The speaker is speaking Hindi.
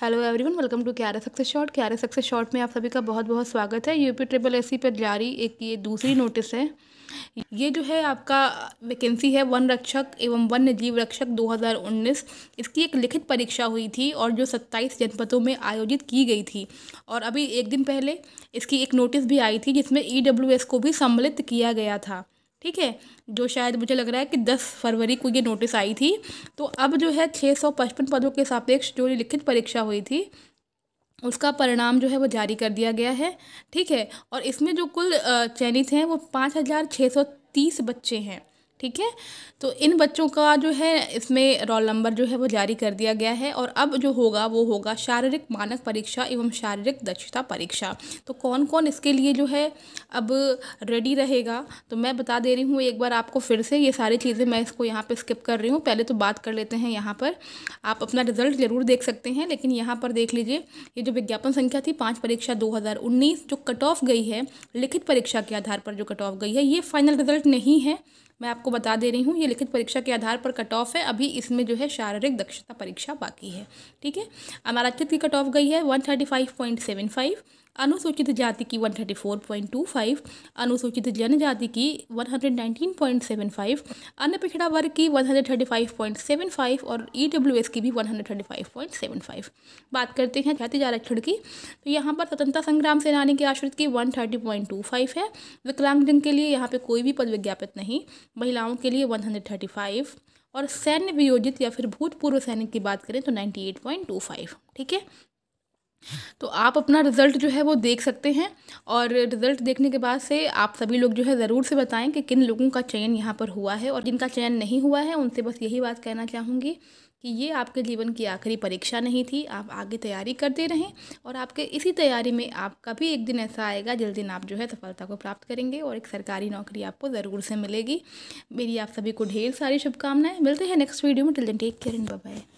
हेलो एवरीवन वेलकम टू क्यारा सक्सेस शॉर्ट क्यारा सक्सेस शॉर्ट में आप सभी का बहुत बहुत स्वागत है यूपी ट्रिपल एस पर जारी एक ये दूसरी नोटिस है ये जो है आपका वैकेंसी है वन रक्षक एवं वन्य जीव रक्षक 2019 इसकी एक लिखित परीक्षा हुई थी और जो 27 जनपदों में आयोजित की गई थी और अभी एक दिन पहले इसकी एक नोटिस भी आई थी जिसमें ई e को भी सम्मिलित किया गया था ठीक है जो शायद मुझे लग रहा है कि दस फरवरी को ये नोटिस आई थी तो अब जो है छः सौ पचपन पदों के सापेक्ष जो लिखित परीक्षा हुई थी उसका परिणाम जो है वो जारी कर दिया गया है ठीक है और इसमें जो कुल चयनित हैं वो पाँच हज़ार छः सौ तीस बच्चे हैं ठीक है तो इन बच्चों का जो है इसमें रोल नंबर जो है वो जारी कर दिया गया है और अब जो होगा वो होगा शारीरिक मानक परीक्षा एवं शारीरिक दक्षता परीक्षा तो कौन कौन इसके लिए जो है अब रेडी रहेगा तो मैं बता दे रही हूँ एक बार आपको फिर से ये सारी चीज़ें मैं इसको यहाँ पर स्किप कर रही हूँ पहले तो बात कर लेते हैं यहाँ पर आप अपना रिजल्ट ज़रूर देख सकते हैं लेकिन यहाँ पर देख लीजिए ये जो विज्ञापन संख्या थी पाँच परीक्षा दो जो कट ऑफ गई है लिखित परीक्षा के आधार पर जो कट ऑफ गई है ये फाइनल रिजल्ट नहीं है मैं आपको बता दे रही हूँ ये लिखित परीक्षा के आधार पर कट ऑफ है अभी इसमें जो है शारीरिक दक्षता परीक्षा बाकी है ठीक है अमाराचित की कट ऑफ गई है one thirty five point seven five अनुसूचित जाति की 134.25 अनुसूचित जनजाति की 119.75 अन्य पिछड़ा वर्ग की 135.75 और ईडब्ल्यूएस e की भी 135.75 बात करते हैं जाति आरक्षण की तो यहाँ पर स्वतंत्रता संग्राम सेनानी के आश्रित की 130.25 है विकलांगजन के लिए यहाँ पे कोई भी पद विज्ञापित नहीं महिलाओं के लिए 135 और सैन्य वियोजित या फिर भूतपूर्व सैनिक की बात करें तो 98.25 ठीक है तो आप अपना रिज़ल्ट जो है वो देख सकते हैं और रिज़ल्ट देखने के बाद से आप सभी लोग जो है ज़रूर से बताएं कि किन लोगों का चयन यहाँ पर हुआ है और जिनका चयन नहीं हुआ है उनसे बस यही बात कहना चाहूँगी कि ये आपके जीवन की आखिरी परीक्षा नहीं थी आप आगे तैयारी करते रहें और आपके इसी तैयारी में आपका भी एक दिन ऐसा आएगा जिस दिन आप जो है सफलता को प्राप्त करेंगे और एक सरकारी नौकरी आपको ज़रूर से मिलेगी मेरी आप सभी को ढेर सारी शुभकामनाएं मिलते हैं नेक्स्ट वीडियो में टिल दिन टेक केयर एंड बाय